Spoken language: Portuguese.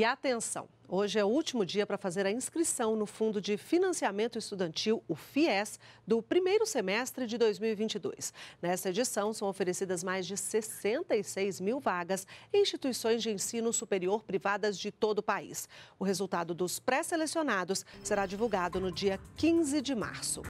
E atenção, hoje é o último dia para fazer a inscrição no Fundo de Financiamento Estudantil, o FIES, do primeiro semestre de 2022. Nesta edição, são oferecidas mais de 66 mil vagas em instituições de ensino superior privadas de todo o país. O resultado dos pré-selecionados será divulgado no dia 15 de março.